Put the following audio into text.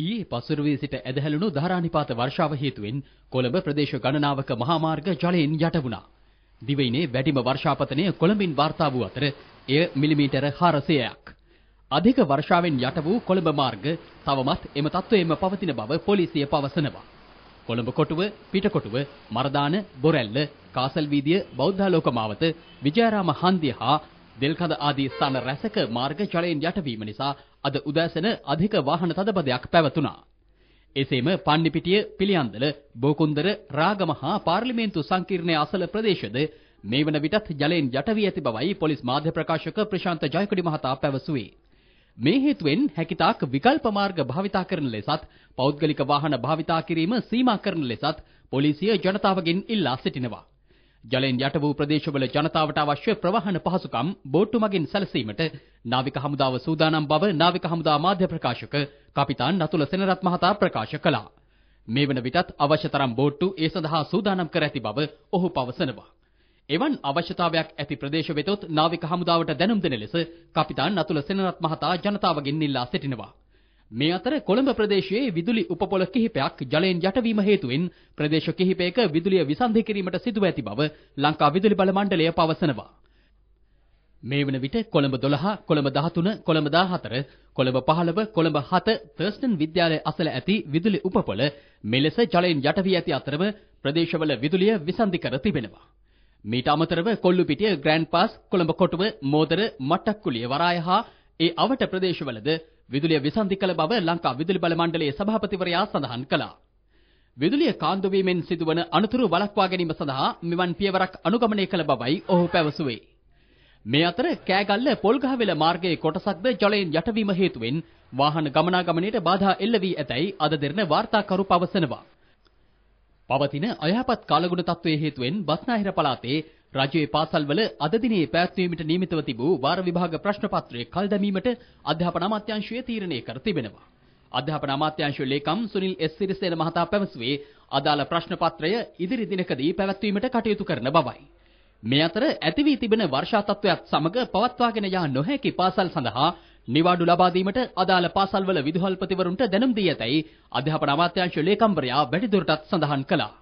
ඊයේ පසුරුවේ සිට ඇදහැළුණු ධාරානිපාත වර්ෂාව හේතුවෙන් කොළඹ ප්‍රදේශ ගණනාවක මහාමාර්ග ජලයෙන් යට වුණා. දිවයිනේ වැඩිම වර්ෂාපතනය කොළඹින් වාර්තා වූ අතර එය මිලිමීටර 400ක්. අධික වර්ෂාවෙන් යට වූ කොළඹ මාර්ග තවමත් එම තත්ත්වයෙන්ම පවතින බව පොලිසිය පවසනවා. කොළඹ කොටුව, පිටකොටුව, මරදාන, බොරැල්ල, කාසල් වීදිය, බෞද්ධාලෝක මාවත, විජයරාම හන්දිය හා දෙල්කඳ ආදී ස්ථාන රැසක මාර්ග ජලයෙන් යටවීම නිසා අද උදෑසන අධික වාහන තදබදයක් පැවතුණා. එසේම පන්නිපිටිය, පිළියන්දල, බෝකුන්දර, රාගම හා පාර්ලිමේන්තු සංකීර්ණයේ අසල ප්‍රදේශද මේ වන විටත් ජලයෙන් යට වී ඇති බවයි පොලිස් මාධ්‍ය ප්‍රකාශක ප්‍රශාන්ත ජයකොඩි මහතා පැවසුවේ. මේ හේතුවෙන් හැකිතාක් විකල්ප මාර්ග භාවිතා කරන ලෙසත් පෞද්ගලික වාහන භාවිතා කිරීම සීමා කරන ලෙසත් පොලිසිය ජනතාවගෙන් ඉල්ලා සිටිනවා. ජලයෙන් යට වූ ප්‍රදේශවල ජනතාවට අවශ්‍ය ප්‍රවාහන පහසුකම් බෝට්ටු මගින් සැලසීමට නාවික හමුදාව සූදානම් බව නාවික හමුදා මාධ්‍ය ප්‍රකාශක කපිතාන් නතුල සෙනරත් මහතා ප්‍රකාශ කළා. මේ වන විටත් අවශ්‍ය තරම් බෝට්ටු ඒ සඳහා සූදානම් කර ඇති බව ඔහු පවසනවා. එවන් අවශ්‍යතාවයක් ඇති ප්‍රදේශ වෙතොත් නාවික හමුදාවට දැනුම් දෙන ලෙස කපිතාන් නතුල සෙනරත් මහතා ජනතාවගෙන් ඉල්ලා සිටිනවා. මේ අතර කොළඹ ප්‍රදේශයේ විදුලි උපපොළ කිහිපයක් ජලයෙන් යටවීම හේතුවෙන් ප්‍රදේශ කිහිපයක විදුලිය විසන්ධි කිරීමට සිදුව ඇති බව ලංකා විදුලි බල මණ්ඩලය පවසනවා. මේ වන විට කොළඹ 12, කොළඹ 13, කොළඹ 14, කොළඹ 15, කොළඹ 7 තර්ස්ටන් විද්‍යාලය අසල ඇති විදුලි උපපොළ මෙලෙස ජලයෙන් යටවී ඇති අතරම ප්‍රදේශවල විදුලිය විසන්ධි කර තිබෙනවා. මීට අමතරව කොල්ලුපිටිය ග්‍රෑන්ඩ් පාස් කොළඹ කොටුව මෝදර මට්ටක්කුලිය වරාය හා ඒ අවට ප්‍රදේශවලද විදුලිය විසන්ධි කළ බව ලංකා විදුලි බල මණ්ඩලයේ සභාපතිවරයා සඳහන් කළා. විදුලිය කාන්දු වීමෙන් සිදුවන අනතුරු වළක්වා ගැනීම සඳහා මෙවන් පියවරක් අනුගමනය කළ බවයි ඔහු පැවසුවේ. මේ අතර කෑගල්ල පොල්ගහවෙල මාර්ගයේ කොටසක්ද ජලයෙන් යටවීම හේතුවෙන් වාහන ගමනාගමනයට බාධා එල්ල වී ඇතැයි අද දෙරණ වාර්තාකරු පවසනවා. පවතින අයහපත් කාලගුණ තත්ත්වයේ හේතුවෙන් බස්නාහිර පළාතේ රජයේ පාසල්වල අද දිනේ පැවැත්වීමට නියමිතව තිබූ වාර විභාග ප්‍රශ්න පත්‍රය කල් දැමීමට අධ්‍යාපන අමාත්‍යාංශය තීරණය කර තිබෙනවා. අධ්‍යාපන අමාත්‍යාංශ ලේකම් සුනිල් එස් සිරිසේන මහතා පැවසුවේ අදාළ ප්‍රශ්න පත්‍රය ඉදිරි දිනකදී පැවැත්වීමට කටයුතු කරන බවයි. මේ අතර ඇති වී තිබෙන වර්ෂා තත්ත්වයක් සමග පවත්වාගෙන යා නොහැකි පාසල් සඳහා නිවාඩු ලබා දීමට අදාළ පාසල්වල විදුහල්පතිවරුන්ට දැනුම් දී ඇතැයි අධ්‍යාපන අමාත්‍යාංශ ලේකම්වරයා වැඩිදුරටත් සඳහන් කළා.